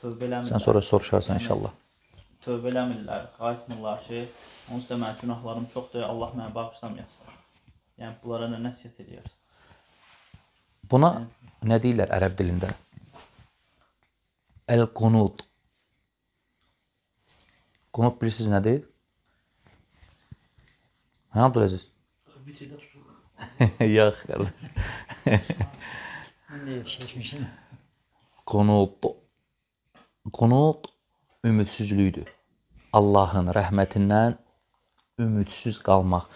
tövbə eləmirlər. Sən sonra soruşarsan yəni, inşallah. Tövbə eləmirlər, qayıtmırlar ki, onun üstə mənim günahlarım çoxdur, Allah məni bağışlamayasın. Yəni bunlara nə nəsihət eləyər? Buna yəni, nə deyirlər ərəb dilində? El-qunut. Qunut bilirsiniz nədir? Hə, Abdüləziz? Bitirdə tutulur. Yox, qardaş. Nə deyir, şəşmişsin? Qunut qunut ümidsizlikdir. Allahın rəhmətindən ümidsiz qalmaq.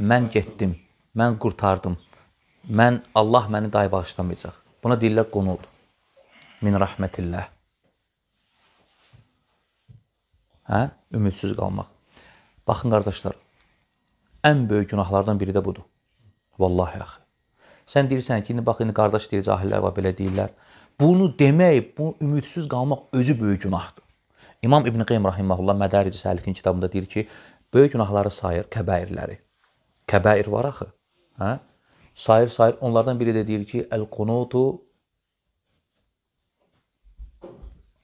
Mən getdim, mən qurtardım. Mən Allah məni dahi bağışlamayacaq. Buna deyirlər qunut. Min rəhmətillah. Hə? Ümidsiz qalmaq. Baxın qardaşlar, ən böyük günahlardan biri də budur. Vallahi axı. Sən deyirsən ki, indi bax indi qardaş deyir cahillər var belə deyirlər. Bunu demək, bu ümidsiz qalmaq özü böyük günahdır. İmam İbn Qeym rahimehullah Mədarici Səlikin kitabında deyir ki, böyük günahları sayır, kəbəirləri. Kəbəir var axı. Hə? Sayır, sayır. Onlardan biri də deyir ki, el-qunutu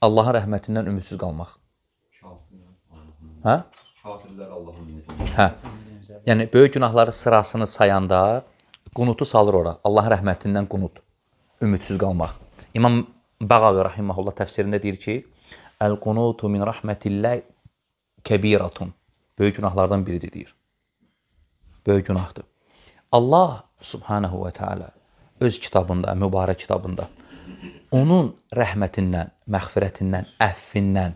Allahın rəhmətindən ümidsiz qalmaq. Hə? Kafirlər Allahın Hə. Yəni böyük günahları sırasını sayanda qunutu salır ora. Allahın rəhmətindən qunut. Ümidsiz qalmaq. İmam Bəğavi rahimehullah təfsirində deyir ki, "Əl-qunutu min rahmetillah kebiratun." Böyük günahlardan biridir deyir. Böyük günahdır. Allah subhanahu və taala öz kitabında, mübarək kitabında onun rəhmətindən, məğfirətindən, əffindən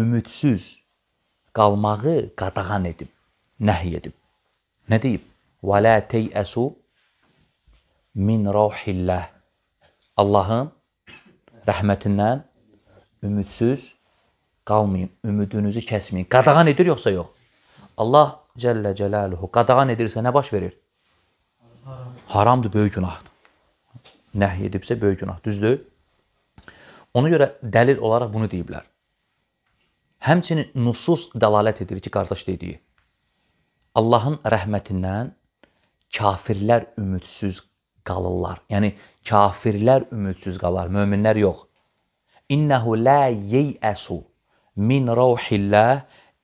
ümidsiz qalmağı qadağan edib, nəhy edib. Nə deyib? وَلَا تَيْأَسُوا min rauhillah. Allahın rəhmətindən ümidsiz qalmayın, ümidinizi kəsməyin. Qadağan edir yoxsa yox? Allah Cəllə Cəlaluhu qadağan edirsə nə baş verir? Haramdır, böyük günahdır. Nəhy edibsə böyük günah, düzdür? Ona görə dəlil olaraq bunu deyiblər. Həmçinin nusus dəlalət edir ki, qardaş dediyi. Allahın rəhmətindən kafirlər ümidsiz qalırlar. Yəni kafirlər ümidsiz qalar, möminlər yox. İnnehu la yeyasu min rauhillah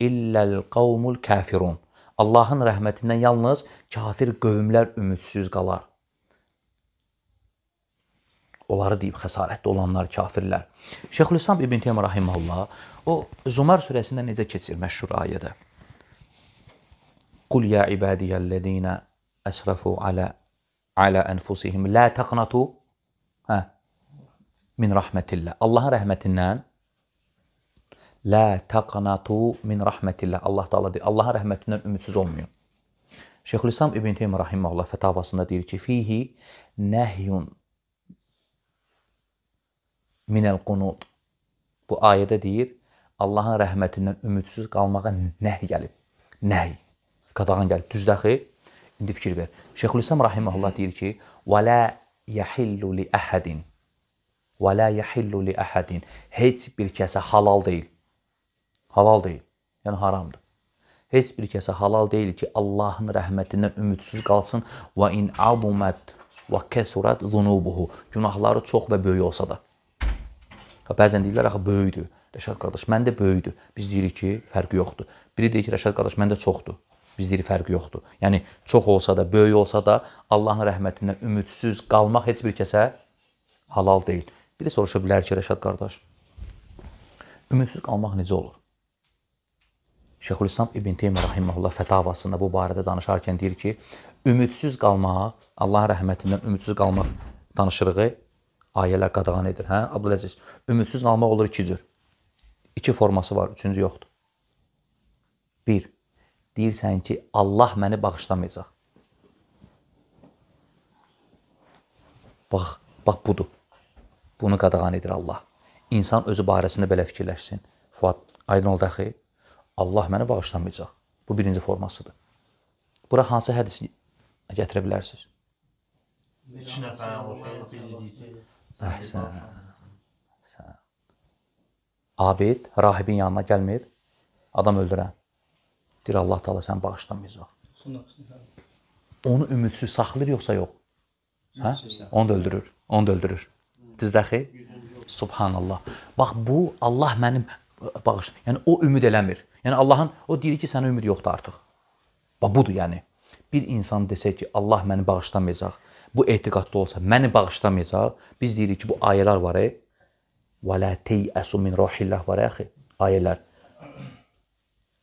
illal qaumul kafirun. Allahın rəhmətindən yalnız kafir qövmlər ümidsiz qalar. Onları deyib xəsarətdə olanlar kafirlər. Şeyxülislam İbn Teymiyyə rahimehullah o Zumar surəsində necə keçir məşhur ayədə? Qul ya ibadiyallezina əsrafu ala alə ənfusihim la təqnatu hə, min rahmətillah. Allahın rəhmətindən la təqnatu min rahmətillah. Allah da Allah deyir. Allahın rəhmətindən ümidsiz olmayın. Şeyxülislam İbn Teymiyyə rahimehullah fətavasında deyir ki, fihi nəhyun minəl qunut. Bu ayədə deyir, Allahın rəhmətindən ümidsiz qalmağa nəhy gəlib. Nəhy. Qadağan gəlib. Düzdəxi? İndi fikir ver. Şeyxülislam rahimehullah deyir ki: "Və la yahillu li ahadin" Və la yahillu li ahadin. Heç bir kəsə halal deyil. Halal deyil. Yəni haramdır. Heç bir kəsə halal deyil ki, Allahın rəhmətindən ümidsiz qalsın və in azumat və kəsurat zunubuhu. Günahları çox və böyük olsa da. Bəzən deyirlər axı böyükdür. Rəşad qardaş, məndə böyükdür. Biz deyirik ki, fərqi yoxdur. Biri deyir ki, Rəşad qardaş, məndə çoxdur. Biz deyirik fərqi yoxdur. Yəni çox olsa da, böyük olsa da Allahın rəhmətindən ümidsiz qalmaq heç bir kəsə halal deyil. Bir də soruşa bilər ki, Rəşad qardaş, ümidsiz qalmaq necə olur? Şeyxülislam İbn Teymiyyə rahimehullah fətavasında bu barədə danışarkən deyir ki, ümidsiz qalmaq, Allahın rəhmətindən ümidsiz qalmaq danışırığı ayələr qadağan edir. Hə, Abdüləziz, ümidsiz qalmaq olur iki cür. İki forması var, üçüncü yoxdur. 1 deyirsən ki, Allah məni bağışlamayacaq. Bax, bax budur. Bunu qadağan edir Allah. İnsan özü barəsində belə fikirləşsin. Fuad, aydın oldu axı. Allah məni bağışlamayacaq. Bu birinci formasıdır. Bura hansı hədis gətirə bilərsiniz? İki nəfərə Əhsən. Əhsən. Abid rahibin yanına gəlmir. Adam öldürən. Deyir Allah Taala sən bağışlamayacaq. Hə. Onu ümidsiz saxlayır yoxsa yox? Hə? Onu da öldürür. Onu da öldürür. Düz dəxi? Subhanallah. Bax bu Allah mənim e, bağış. Yəni o ümid eləmir. Yəni Allahın o deyir ki, sənə ümid yoxdur artıq. Bax budur yəni. Bir insan desə ki, Allah məni bağışlamayacaq, bu etiqadlı olsa, məni bağışlamayacaq, biz deyirik ki, bu ayələr var, ey. Və la teyasu min ruhillah var, axı. Ayələr.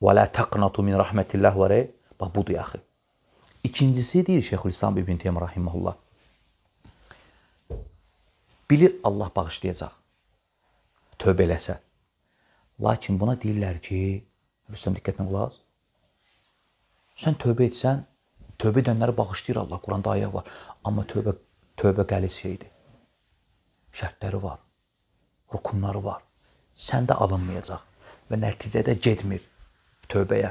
Və la taqnatu min rahmetillah var. Bax budur axı. İkincisi deyir Şeyxülislam ibn Teymiyyə rahimehullah. Bilir Allah bağışlayacaq. Tövbə eləsə. Lakin buna deyirlər ki, Rüstəm diqqətlə qulaq. Sən tövbə etsən, tövbə edənləri bağışlayır Allah. Quranda ayə var. Amma tövbə tövbə qəliz şeydir. Şərtləri var. Rukunları var. Sən də alınmayacaq və nəticədə getmir tövbəyə.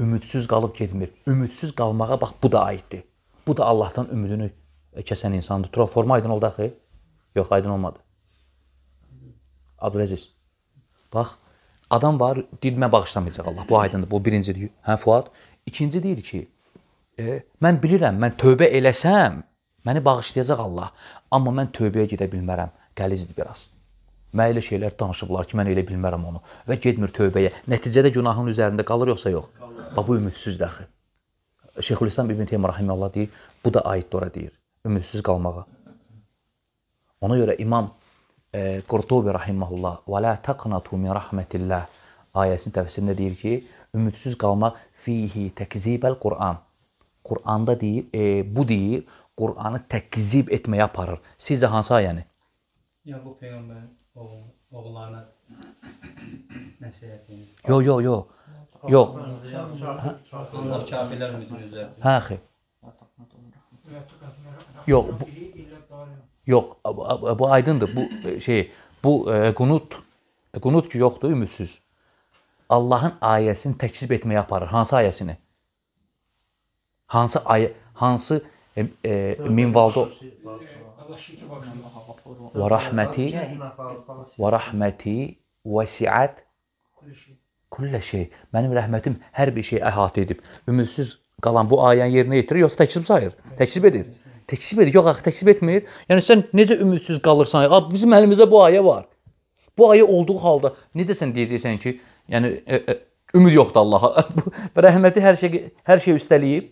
Ümidsiz qalıb getmir. Ümidsiz qalmağa bax bu da aiddir. Bu da Allahdan ümidini e, kəsən insandır. Tura forma aydın oldu axı? Yox, aydın olmadı. Abdüləziz. Bax, adam var, dilmə bağışlamayacaq Allah. Bu aydındır. Bu birincidir. Hə Fuad. İkinci deyir ki, e, mən bilirəm, mən tövbə eləsəm, məni bağışlayacaq Allah. Amma mən tövbəyə gedə bilmərəm. Qəlizdir biraz. Mənə elə şeylər danışıblar ki, mən elə bilmərəm onu və getmir tövbəyə. Nəticədə günahın üzərində qalır yoxsa yox? Bax bu ümidsiz dəxi. Şeyxülislam İbn Teymiyyə rahimehullah deyir, bu da aiddir ora deyir, ümidsiz qalmağa. Ona görə İmam e, Qurtubi rahimehullah "Və la taqnatu min rahmetillah" ayəsinin təfsirində deyir ki, ümidsiz qalmaq fihi təkzibul Quran. Quranda deyir, e, bu deyir, Qur'anı təkzib etməyə aparır. Sizə hansı ayəni? Yəni? Ya bu peyğəmbərin oğlanı nəsihət edir. Yox, yox, yox. Yox. Ancaq kafirlər müdürüzlər. Hə, axı. Yox. Bu, yox, bu aydındır. Bu e, şey, bu e, qunut e, qunut ki yoxdur, ümidsiz. Allahın ayəsini təkzib etməyə aparır. Hansı ayəsini? Hansı ayə hansı e, e, minvalda ورحمتي ورحمتي vəsiət kullə şey. Mənim rəhmətim hər bir şeyi əhatə edib. Ümidsiz qalan bu ayəni yerinə yetirir, yoxsa təkzib sayır? Təkzib edir. Təkzib edir. Yox, axı təkzib etmir. Yəni sən necə ümidsiz qalırsan? Ab, bizim əlimizdə bu ayə var. Bu ayə olduğu halda necə sən deyəcəksən ki, yəni ə, e, ə, e, ümid yoxdur Allaha. Rəhməti hər şey hər şey üstələyib,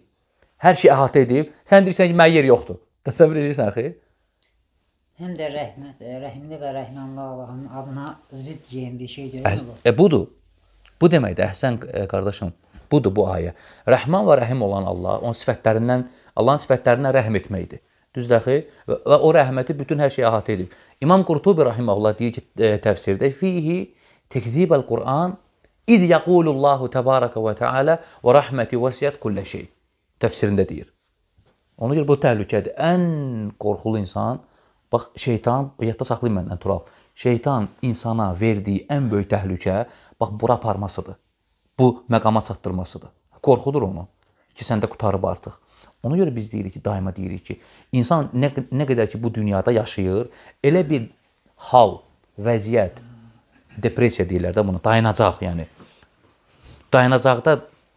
hər şey əhatə edib. Sən deyirsən ki, mənim yer yoxdur. Təsəvvür edirsən axı? Hem de rahmet, rəhimli e, və rəhmanlı Allahın adına zidd deyən bir şeydir. Əz, e, budur. Bu deməkdir, əhsən e, qardaşım. Budur bu ayə. Rəhman və rəhim olan Allah, onun sifətlərindən, Allahın sifətlərinə rəhm etməkdir. Düzdəxi və, və o rəhməti bütün hər şeyə əhatə edib. İmam Qurtubi rahimehullah deyir ki, e, təfsirdə fihi tekzibul Quran iz yaqulullahu tebaraka və taala və rəhməti vəsiyyət kulli şey. Təfsirində deyir. Ona görə bu təhlükədir. Ən qorxulu insan Bax, şeytan, yadda saxlayın məndən Tural, şeytan insana verdiyi ən böyük təhlükə, bax, bura aparmasıdır. Bu məqama çatdırmasıdır. Qorxudur onu ki, səndə qutarıb artıq. Ona görə biz deyirik ki, daima deyirik ki, insan nə, nə qədər ki, bu dünyada yaşayır, elə bir hal, vəziyyət, depressiya deyirlər də bunu, dayanacaq yəni. Dayanacaqda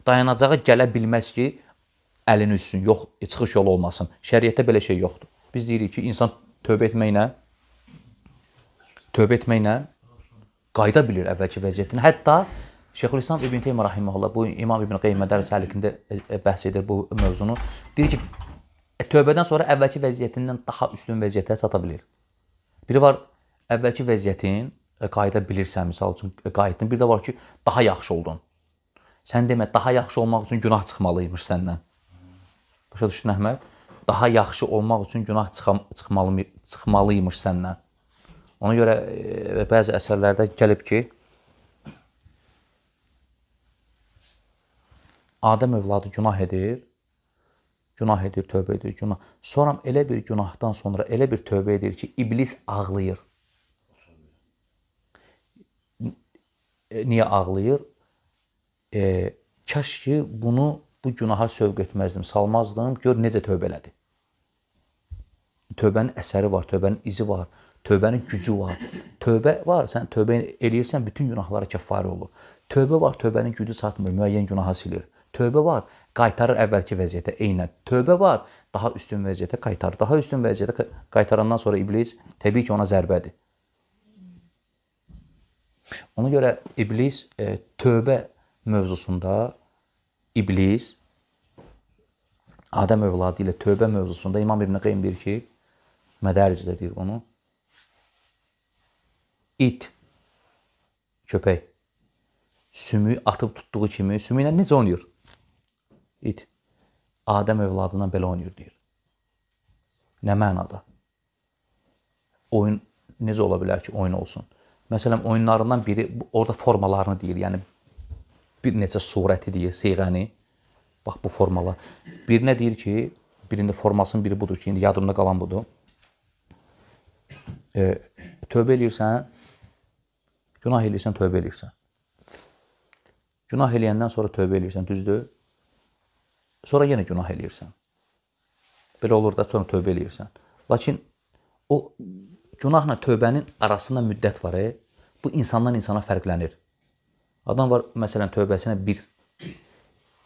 dayanacağa gələ bilməz ki, əlini üssün, yox, çıxış yolu olmasın. Şəriətdə belə şey yoxdur. Biz deyirik ki, insan tövbə etməklə tövbə etməklə qayıda bilir əvvəlki vəziyyətinə. Hətta Şeyxülislam İbn Teymiyyə rahimehullah bu İmam İbn Qeyyim Mədəris Əlikində e, e, bəhs edir bu mövzunu. Deyir ki, e, tövbədən sonra əvvəlki vəziyyətindən daha üstün vəziyyətə çata bilir. Biri var əvvəlki vəziyyətin qayıda bilirsən, məsəl üçün qayıtdın. Bir də var ki, daha yaxşı oldun. Sən demə, daha yaxşı olmaq üçün günah çıxmalıymış səndən. Başa düşdün Əhməd? daha yaxşı olmaq üçün günah çıxam, çıxmalı, çıxmalıymış səndən. Ona görə e, bəzi əsərlərdə gəlib ki, Adəm övladı günah edir, günah edir, tövbə edir, günah. Sonra elə bir günahdan sonra elə bir tövbə edir ki, iblis ağlayır. Niyə ağlayır? E, kaş ki, bunu bu günaha sövq etməzdim, salmazdım, gör necə tövbə elədi tövbənin əsəri var, tövbənin izi var, tövbənin gücü var. Tövbə var, sən tövbə eləyirsən bütün günahlara kəffarə olur. Tövbə var, tövbənin gücü çatmır, müəyyən günahı silir. Tövbə var, qaytarır əvvəlki vəziyyətə eynən. Tövbə var, daha üstün vəziyyətə qaytarır. Daha üstün vəziyyətə qaytarandan sonra iblis təbii ki, ona zərbədir. Ona görə iblis e, tövbə mövzusunda iblis Adəm övladı ilə tövbə mövzusunda İmam İbn Qayyim deyir ki, Mədərc də deyir onu. İt, köpək, sümü atıb tutduğu kimi sümü ilə necə oynayır? İt, Adəm övladından belə oynayır deyir. Nə mənada? Oyun necə ola bilər ki, oyun olsun? Məsələn, oyunlarından biri orada formalarını deyir. Yəni bir neçə surəti deyir, seyğəni. Bax bu formalar. Birinə deyir ki, birində formasının biri budur ki, indi yəni yadımda qalan budur e, tövbə eləyirsən, günah eləyirsən, tövbə eləyirsən. Günah eləyəndən sonra tövbə eləyirsən, düzdür? Sonra yenə günah eləyirsən. Belə olur da sonra tövbə eləyirsən. Lakin o günahla tövbənin arasında müddət var. E? Bu insandan insana fərqlənir. Adam var məsələn tövbəsinə bir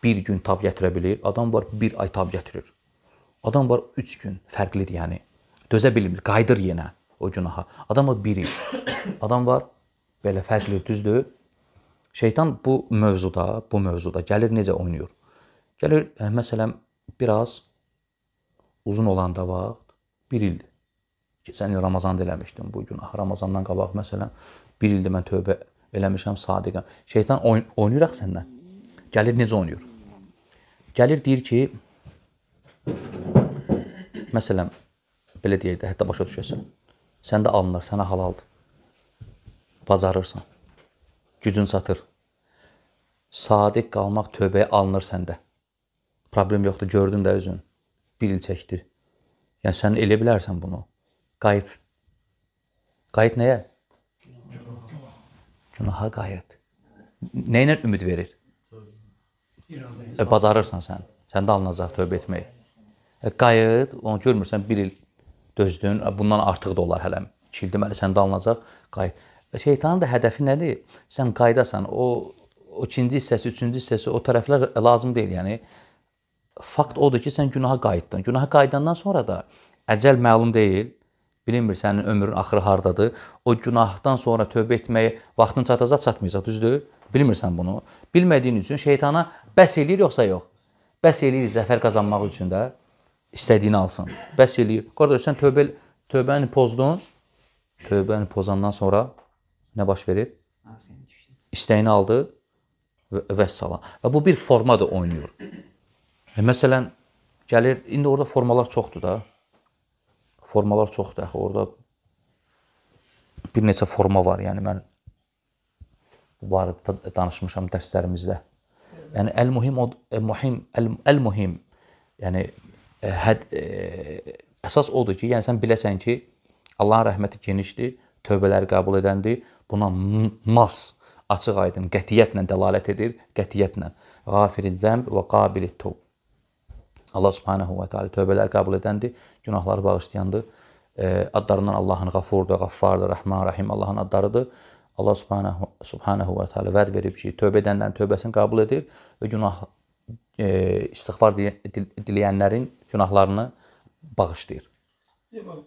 bir gün tab gətirə bilir, adam var bir ay tab gətirir. Adam var 3 gün fərqlidir yəni. Dözə bilmir, qayıdır yenə o günaha. Adamı biri. Adam var, belə fərqli, düzdür. Şeytan bu mövzuda, bu mövzuda gəlir necə oynayır? Gəlir, e, məsələn, biraz uzun olanda vaxt, bir ildir. Keçən il Ramazanda eləmişdim bu günah. Ramazandan qabaq, məsələn, bir ildir mən tövbə eləmişəm, sadiqəm. Şeytan oyn oynayır axı səndən. Gəlir necə oynayır? Gəlir deyir ki, məsələn, belə deyək də, hətta başa düşəsən səndə alınır, sənə halaldır. Bacarırsan. Gücün çatır. Sadiq qalmaq tövbəyə alınır səndə. Problem yoxdur, gördün də özün. 1 il çəkdi. Yəni sən elə bilərsən bunu. Qayıt. Qayıt nəyə? Günaha qayıt. Nə ilə ümid verir? E, bacarırsan sən. Səndə alınacaq tövbə etmək. E, qayıt, onu görmürsən 1 il Dözdün, bundan artıq da olar hələ. 2 il deməli səndə alınacaq qay. Şeytanın da hədəfi nədir? Sən qaydasan. O o ikinci hissəsi, üçüncü hissəsi o tərəflər lazım deyil, yəni fakt odur ki, sən günaha qayıtdın. Günaha qayıdandan sonra da əcəl məlum deyil. Bilinmir sənin ömrün axırı hardadır. O günahdan sonra tövbə etməyə vaxtın çatacaq, çatmayacaq, düzdür? Bilmirsən bunu. Bilmədiyin üçün şeytana bəs eləyir yoxsa yox? Bəs eləyir zəfər qazanmaq üçün də istədiyini alsın. Bəs eləyib. Qardaş, sən tövbə, tövbəni pozdun. Tövbəni pozandan sonra nə baş verir? İstəyini aldı və, və salam. Və bu bir forma da oynayır. E, məsələn, gəlir, indi orada formalar çoxdur da. Formalar çoxdur axı, orada bir neçə forma var. Yəni mən bu barədə danışmışam dərslərimizdə. Yəni el-muhim el-muhim el-muhim. Yəni həd, ə, e, əsas odur ki, yəni sən biləsən ki, Allahın rəhməti genişdir, tövbələri qəbul edəndir. Buna nas açıq-aydın qətiyyətlə dəlalət edir, qətiyyətlə. Ğafiriz-zəmb və qabilit-tov. Allah Subhanahu va Taala tövbələr qəbul edəndir, günahları bağışlayandır. E, adlarından Allahın Qafurdur, Qaffardır, Rəhman, Rəhim Allahın adlarıdır. Allah Subhanahu Subhanahu va Taala vəd verib ki, tövbə edənlərin tövbəsini qəbul edir və günah E, istighfar diləyənlərin günahlarını bağışlayır.